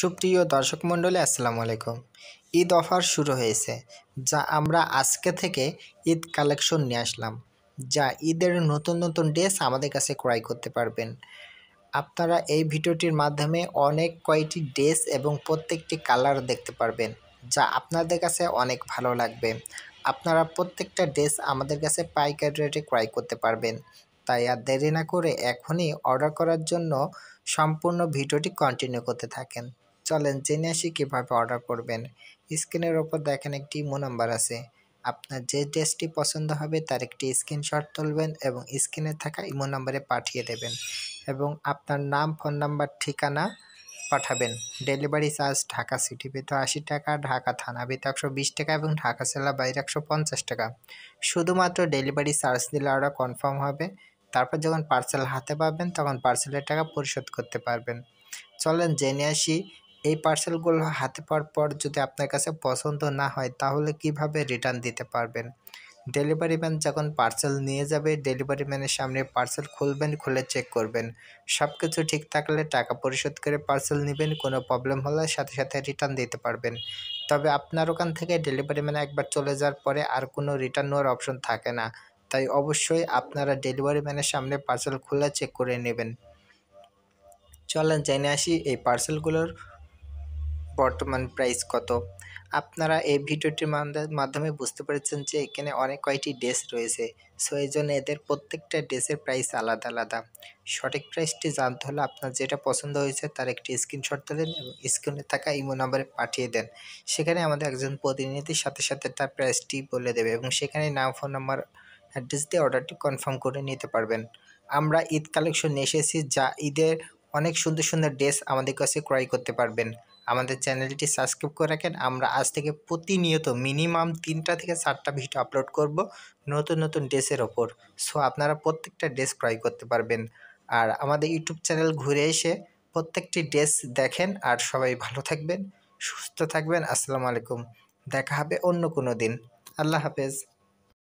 সুপ্রিয় দর্শক মণ্ডলী আসসালামু আলাইকুম ঈদ অফার শুরু হয়েছে যা আমরা আজকে থেকে ঈদ কালেকশন নিয়ে আসলাম যা ঈদের নতুন নতুন ড্রেস আমাদের কাছে ক্রয় করতে পারবেন আপনারা এই ভিডিওটির মাধ্যমে অনেক কয়টি ড্রেস এবং প্রত্যেকটি কালার দেখতে পারবেন যা আপনাদের কাছে অনেক ভালো লাগবে আপনারা প্রত্যেকটা ড্রেস আমাদের কাছে পাইকারি রেটে ক্রয় করতে পারবেন তাই আর দেরি না করে এখনই অর্ডার করার জন্য সম্পূর্ণ ভিডিওটি কন্টিনিউ করতে থাকেন চলেন জেনে আসি কীভাবে অর্ডার করবেন স্ক্রিনের ওপর দেখেন একটি ইমো নাম্বার আছে আপনার যে ড্রেসটি পছন্দ হবে তার একটি স্ক্রিনশট তুলবেন এবং স্ক্রিনে থাকা ইমো নাম্বারে পাঠিয়ে দেবেন এবং আপনার নাম ফোন নাম্বার ঠিকানা পাঠাবেন ডেলিভারি চার্জ ঢাকা সিটি ভিতর আশি টাকা ঢাকা থানা ভিতর একশো বিশ টাকা এবং ঢাকা সেলা বাইরে একশো পঞ্চাশ টাকা শুধুমাত্র ডেলিভারি চার্জ দিলে অর্ডার কনফার্ম হবে তারপর যখন পার্সেল হাতে পাবেন তখন পার্সেলের টাকা পরিশোধ করতে পারবেন চলেন জেনে আসি এই পার্সেলগুলো হাতে পাওয়ার পর যদি আপনার কাছে পছন্দ না হয় তাহলে কিভাবে রিটার্ন দিতে পারবেন ডেলিভারি ম্যান যখন পার্সেল নিয়ে যাবে ডেলিভারি ম্যানের সামনে পার্সেল খুলবেন খুলে চেক করবেন সব কিছু ঠিক থাকলে টাকা পরিশোধ করে পার্সেল নেবেন কোনো প্রবলেম হলে সাথে সাথে রিটার্ন দিতে পারবেন তবে আপনার ওখান থেকে ডেলিভারি ম্যান একবার চলে যাওয়ার পরে আর কোনো রিটার্ন নেওয়ার অপশন থাকে না তাই অবশ্যই আপনারা ডেলিভারি ম্যানের সামনে পার্সেল খোলা চেক করে নেবেন চলেন জেনে আসি এই পার্সেলগুলোর বর্তমান প্রাইস কত আপনারা এই ভিডিওটির মাধ্যমে বুঝতে পেরেছেন যে এখানে অনেক কয়টি ড্রেস রয়েছে সো এই জন্য এদের প্রত্যেকটা ড্রেসের প্রাইস আলাদা আলাদা সঠিক প্রাইসটি জানতে হলে আপনার যেটা পছন্দ হয়েছে তার একটি স্ক্রিনশট তোলেন এবং স্ক্রিনে থাকা ইমো নাম্বারে পাঠিয়ে দেন সেখানে আমাদের একজন প্রতিনিধির সাথে সাথে তার প্রাইসটি বলে দেবে এবং সেখানে নাম ফোন নাম্বার অ্যাড্রেস দিয়ে অর্ডারটি কনফার্ম করে নিতে পারবেন আমরা ঈদ কালেকশন নিয়ে এসেছি যা ঈদের অনেক সুন্দর সুন্দর ড্রেস আমাদের কাছে ক্রয় করতে পারবেন আমাদের চ্যানেলটি সাবস্ক্রাইব করে রাখেন আমরা আজ থেকে প্রতিনিয়ত মিনিমাম তিনটা থেকে চারটা ভিডিও আপলোড করব নতুন নতুন ড্রেসের ওপর সো আপনারা প্রত্যেকটা ড্রেস ক্রয় করতে পারবেন আর আমাদের ইউটিউব চ্যানেল ঘুরে এসে প্রত্যেকটি ড্রেস দেখেন আর সবাই ভালো থাকবেন সুস্থ থাকবেন আসসালামু আলাইকুম দেখা হবে অন্য কোনো দিন আল্লাহ হাফেজ